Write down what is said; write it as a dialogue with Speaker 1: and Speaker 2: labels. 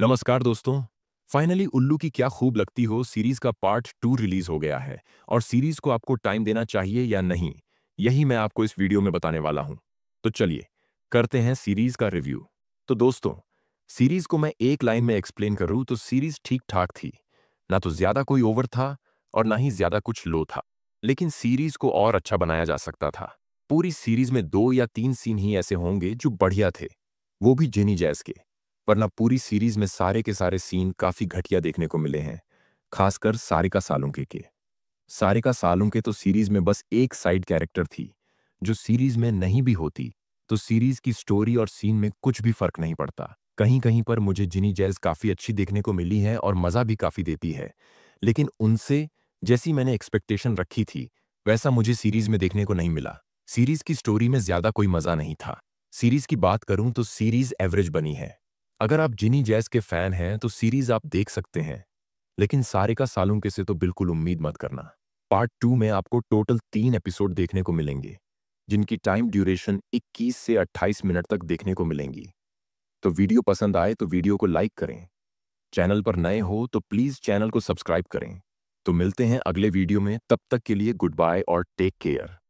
Speaker 1: नमस्कार दोस्तों फाइनली उल्लू की क्या खूब लगती हो सीरीज का पार्ट टू रिलीज हो गया है और सीरीज को आपको टाइम देना चाहिए या नहीं यही मैं आपको इस वीडियो में बताने वाला हूं तो चलिए करते हैं सीरीज का रिव्यू तो दोस्तों सीरीज को मैं एक लाइन में एक्सप्लेन करूं तो सीरीज ठीक ठाक थी ना तो ज्यादा कोई ओवर था और ना ही ज्यादा कुछ लो था लेकिन सीरीज को और अच्छा बनाया जा सकता था पूरी सीरीज में दो या तीन सीन ही ऐसे होंगे जो बढ़िया थे वो भी जेनी जैस के वरना पूरी सीरीज में सारे के सारे सीन काफी घटिया देखने को मिले हैं खासकर सारिका सालुंके के सारिका सालुंके तो सीरीज में बस एक साइड कैरेक्टर थी जो सीरीज में नहीं भी होती तो सीरीज की स्टोरी और सीन में कुछ भी फर्क नहीं पड़ता कहीं कहीं पर मुझे जिनी जैज काफी अच्छी देखने को मिली है और मजा भी काफी देती है लेकिन उनसे जैसी मैंने एक्सपेक्टेशन रखी थी वैसा मुझे सीरीज में देखने को नहीं मिला सीरीज की स्टोरी में ज्यादा कोई मजा नहीं था सीरीज की बात करूं तो सीरीज एवरेज बनी है अगर आप जिनी जैस के फैन हैं तो सीरीज आप देख सकते हैं लेकिन सालों के से तो बिल्कुल उम्मीद मत करना पार्ट टू में आपको टोटल तीन एपिसोड देखने को मिलेंगे जिनकी टाइम ड्यूरेशन 21 से 28 मिनट तक देखने को मिलेंगी तो वीडियो पसंद आए तो वीडियो को लाइक करें चैनल पर नए हो तो प्लीज़ चैनल को सब्सक्राइब करें तो मिलते हैं अगले वीडियो में तब तक के लिए गुड बाय और टेक केयर